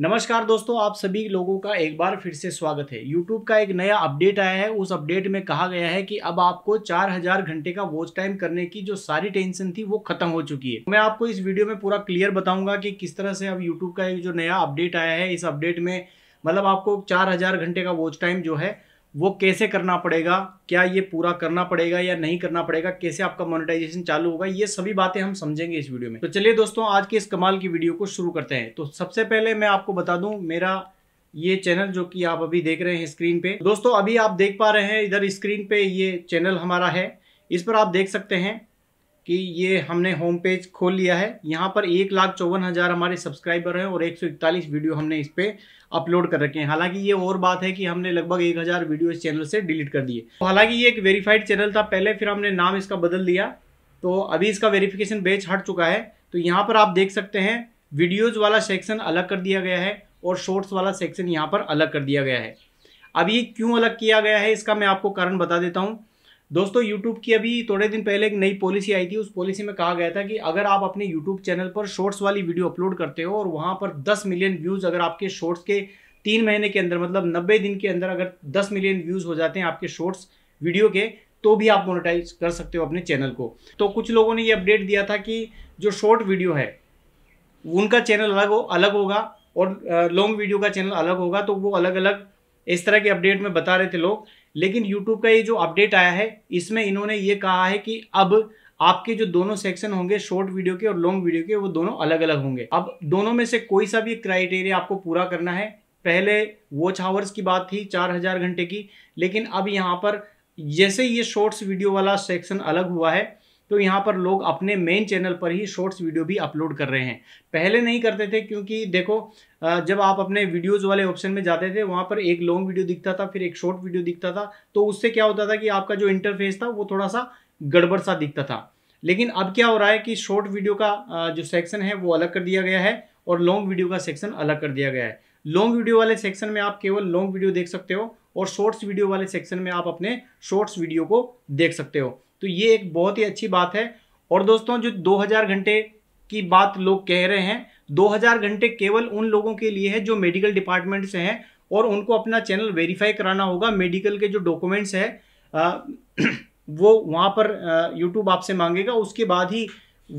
नमस्कार दोस्तों आप सभी लोगों का एक बार फिर से स्वागत है YouTube का एक नया अपडेट आया है उस अपडेट में कहा गया है कि अब आपको 4000 घंटे का वॉच टाइम करने की जो सारी टेंशन थी वो खत्म हो चुकी है मैं आपको इस वीडियो में पूरा क्लियर बताऊंगा कि किस तरह से अब YouTube का एक जो नया अपडेट आया है इस अपडेट में मतलब आपको चार घंटे का वॉच टाइम जो है वो कैसे करना पड़ेगा क्या ये पूरा करना पड़ेगा या नहीं करना पड़ेगा कैसे आपका मोनेटाइजेशन चालू होगा ये सभी बातें हम समझेंगे इस वीडियो में तो चलिए दोस्तों आज के इस कमाल की वीडियो को शुरू करते हैं तो सबसे पहले मैं आपको बता दूं मेरा ये चैनल जो कि आप अभी देख रहे हैं स्क्रीन पे दोस्तों अभी आप देख पा रहे हैं इधर स्क्रीन पे ये चैनल हमारा है इस पर आप देख सकते हैं कि ये हमने होम पेज खोल लिया है यहाँ पर एक लाख चौवन हज़ार हमारे सब्सक्राइबर हैं और एक सौ इकतालीस वीडियो हमने इस पर अपलोड कर रखे हैं हालांकि ये और बात है कि हमने लगभग एक हज़ार वीडियो इस चैनल से डिलीट कर दिए तो हालांकि ये एक वेरीफाइड चैनल था पहले फिर हमने नाम इसका बदल दिया तो अभी इसका वेरीफिकेशन बेच हट चुका है तो यहाँ पर आप देख सकते हैं वीडियोज़ वाला सेक्शन अलग कर दिया गया है और शॉर्ट्स वाला सेक्शन यहाँ पर अलग कर दिया गया है अब ये क्यों अलग किया गया है इसका मैं आपको कारण बता देता हूँ दोस्तों यूट्यूब की अभी थोड़े दिन पहले एक नई पॉलिसी आई थी उस पॉलिसी में कहा गया था कि अगर आप अपने यूट्यूब चैनल पर शॉर्ट्स वाली वीडियो अपलोड करते हो और वहाँ पर 10 मिलियन व्यूज़ अगर आपके शॉर्ट्स के तीन महीने के अंदर मतलब 90 दिन के अंदर अगर 10 मिलियन व्यूज़ हो जाते हैं आपके शॉर्ट्स वीडियो के तो भी आप मोनिटाइज कर सकते हो अपने चैनल को तो कुछ लोगों ने ये अपडेट दिया था कि जो शॉर्ट वीडियो है उनका चैनल अलग हो अलग होगा और लॉन्ग वीडियो का चैनल अलग होगा तो वो अलग अलग इस तरह के अपडेट में बता रहे थे लोग लेकिन यूट्यूब का ये जो अपडेट आया है इसमें इन्होंने ये कहा है कि अब आपके जो दोनों सेक्शन होंगे शॉर्ट वीडियो के और लॉन्ग वीडियो के वो दोनों अलग अलग होंगे अब दोनों में से कोई सा भी क्राइटेरिया आपको पूरा करना है पहले वॉच आवर्स की बात थी चार हजार घंटे की लेकिन अब यहाँ पर जैसे ये शॉर्ट्स वीडियो वाला सेक्शन अलग हुआ है तो यहाँ पर लोग अपने मेन चैनल पर ही शॉर्ट्स वीडियो भी अपलोड कर रहे हैं पहले नहीं करते थे क्योंकि देखो जब आप अपने वीडियोज़ वाले ऑप्शन में जाते थे वहाँ पर एक लॉन्ग वीडियो दिखता था फिर एक शॉर्ट वीडियो दिखता था तो उससे क्या होता था कि आपका जो इंटरफेस था वो थोड़ा सा गड़बड़ सा दिखता था लेकिन अब क्या हो रहा है कि शॉर्ट वीडियो का जो सेक्शन है वो अलग कर दिया गया है और लॉन्ग वीडियो का सेक्शन अलग कर दिया गया है लॉन्ग वीडियो वाले सेक्शन में आप केवल लॉन्ग वीडियो देख सकते हो और शॉर्ट्स वीडियो वाले सेक्शन में आप अपने शॉर्ट्स वीडियो को देख सकते हो तो ये एक बहुत ही अच्छी बात है और दोस्तों जो 2000 घंटे की बात लोग कह रहे हैं 2000 घंटे केवल उन लोगों के लिए है जो मेडिकल डिपार्टमेंट से हैं और उनको अपना चैनल वेरीफाई कराना होगा मेडिकल के जो डॉक्यूमेंट्स है वो वहाँ पर यूट्यूब आपसे मांगेगा उसके बाद ही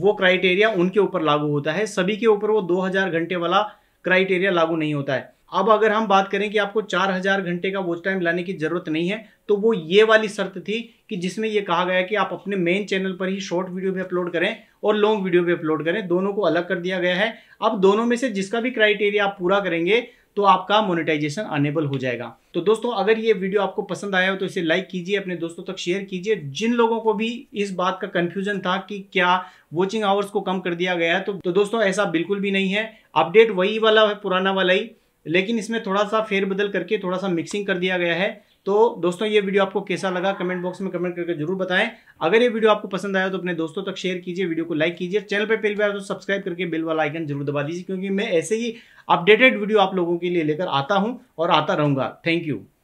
वो क्राइटेरिया उनके ऊपर लागू होता है सभी के ऊपर वो 2000 घंटे वाला क्राइटेरिया लागू नहीं होता है अब अगर हम बात करें कि आपको 4000 घंटे का वॉच टाइम लाने की ज़रूरत नहीं है तो वो ये वाली शर्त थी कि जिसमें ये कहा गया कि आप अपने मेन चैनल पर ही शॉर्ट वीडियो भी अपलोड करें और लॉन्ग वीडियो भी अपलोड करें दोनों को अलग कर दिया गया है अब दोनों में से जिसका भी क्राइटेरिया आप पूरा करेंगे तो आपका मोनिटाइजेशन अनेबल हो जाएगा तो दोस्तों अगर ये वीडियो आपको पसंद आया हो तो इसे लाइक कीजिए अपने दोस्तों तक शेयर कीजिए जिन लोगों को भी इस बात का कंफ्यूजन था कि क्या वॉचिंग आवर्स को कम कर दिया गया है तो, तो दोस्तों ऐसा बिल्कुल भी नहीं है अपडेट वही वाला है पुराना वाला ही लेकिन इसमें थोड़ा सा फेरबदल करके थोड़ा सा मिक्सिंग कर दिया गया है तो दोस्तों ये वीडियो आपको कैसा लगा कमेंट बॉक्स में कमेंट करके जरूर बताएं अगर ये वीडियो आपको पसंद आया तो अपने दोस्तों तक शेयर कीजिए वीडियो को लाइक कीजिए चैनल पर पहली बार तो सब्सक्राइब करके बिल वाला आइकन जरूर दबा दीजिए क्योंकि मैं ऐसे ही अपडेटेड वीडियो आप लोगों के लिए लेकर आता हूँ और आता रहूँगा थैंक यू